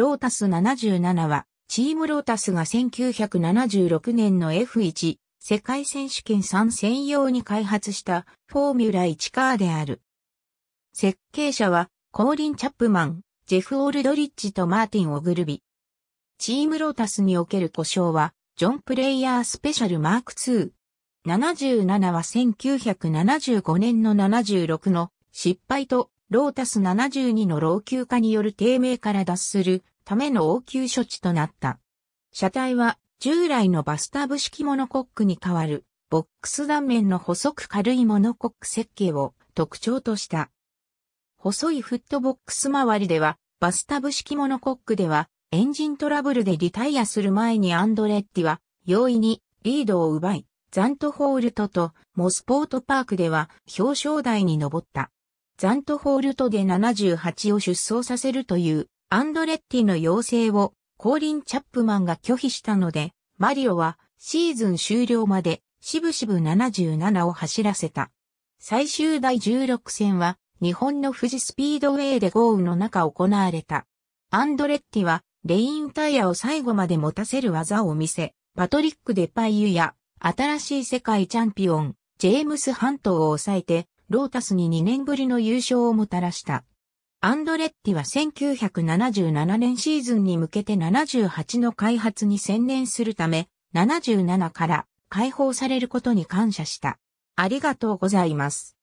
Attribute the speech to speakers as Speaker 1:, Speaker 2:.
Speaker 1: ロータス77は、チームロータスが1976年の F1 世界選手権3専用に開発したフォーミュラ1カーである。設計者はコーリン・チャップマン、ジェフ・オールドリッジとマーティン・オグルビ。チームロータスにおける故障は、ジョン・プレイヤー・スペシャル・マーク2。77は1975年の76の失敗とロータス72の老朽化による低迷から脱するための応急処置となった。車体は従来のバスタブ式モノコックに代わるボックス断面の細く軽いモノコック設計を特徴とした。細いフットボックス周りではバスタブ式モノコックではエンジントラブルでリタイアする前にアンドレッティは容易にリードを奪いザントホールトとモスポートパークでは表彰台に上った。ザントホールトで78を出走させるというアンドレッティの要請をコーリン・チャップマンが拒否したので、マリオはシーズン終了までしぶしぶ77を走らせた。最終第16戦は日本の富士スピードウェイで豪雨の中行われた。アンドレッティはレインタイヤを最後まで持たせる技を見せ、パトリック・デパイユや新しい世界チャンピオン、ジェームス・ハントを抑えて、ロータスに2年ぶりの優勝をもたらした。アンドレッティは1977年シーズンに向けて78の開発に専念するため、77から解放されることに感謝した。ありがとうございます。